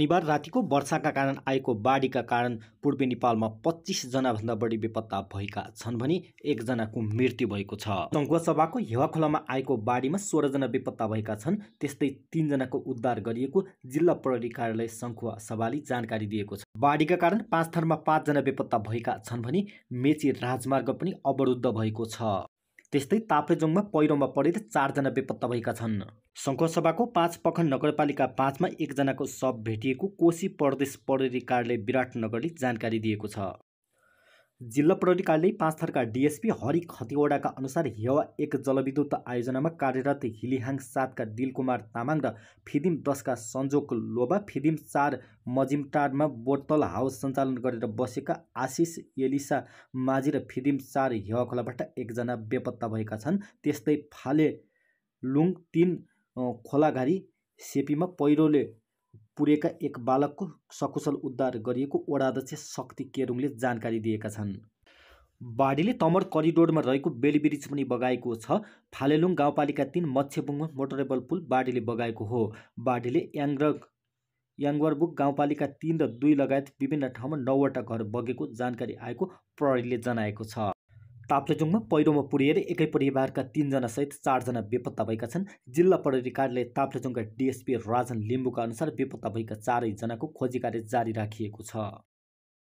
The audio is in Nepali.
शनिबार रातिको वर्षाका कारण आएको बाढीका कारण पूर्वी नेपालमा भन्दा बढी बेपत्ता भएका छन् भने एकजनाको मृत्यु भएको छ सभाको हेवाखोलामा आएको बाढीमा सोह्रजना बेपत्ता भएका छन् त्यस्तै तिनजनाको उद्धार गरिएको जिल्ला प्रहरी कार्यालय शङ्खुवा सभाले जानकारी दिएको छ बाढीका कारण पाँच थरमा पाँचजना बेपत्ता भएका छन् भने मेची राजमार्ग पनि अवरुद्ध भएको छ त्यस्तै ताप्लेजोङमा पहिरोमा परेर चारजना बेपत्ता भएका छन् शङ्खसभाको पाँच पखन नगरपालिका पाँचमा एकजनाको शव भेटिएको कोशी प्रदेश प्रहरी कार्यालय विराटनगरले जानकारी दिएको छ जिल्ला प्रहरी कार्यालय पाँच थरका डिएसपी हरि खतिवडाका अनुसार हेवा एक जलविद्युत आयोजनामा कार्यरत हिलिहाङ सातका दिलकुमार तामाङ र फिदिम दसका संजोक लोबा फिदिम चार मजिमटारमा बोतल हाउस सञ्चालन गरेर बसेका आशिष एलिसा माझी र फिदिम चार हेवा खोलाबाट एकजना बेपत्ता भएका छन् त्यस्तै फाले लुङ तिन खोलाघारी सेपीमा पहिरोले पुरेका एक बालकको सकुशल उद्धार गरिएको वडाध्यक्ष शक्ति केरुङले जानकारी दिएका छन् बाढीले तमर करिडोरमा रहेको बेलब्रिज पनि बगाएको छ फालेलुङ गाउँपालिका तिन मत्स्यबुङमा मोटरेबल पुल बाढीले बगाएको हो बाढीले याङ्रग याङ्गरबुक गाउँपालिका तिन र दुई लगायत विभिन्न ठाउँमा नौवटा घर बगेको जानकारी आएको प्रहरीले जनाएको छ ताप्लेजुङमा पहिरोमा पुरिएर एकै परिवारका तिनजनासहित चारजना बेपत्ता भएका छन् जिल्ला प्रहरी कार्यालय ताप्लेजुङका डिएसपी राजन लिम्बुका अनुसार बेपत्ता भएका चारैजनाको खोजी कार्य जारी राखिएको छ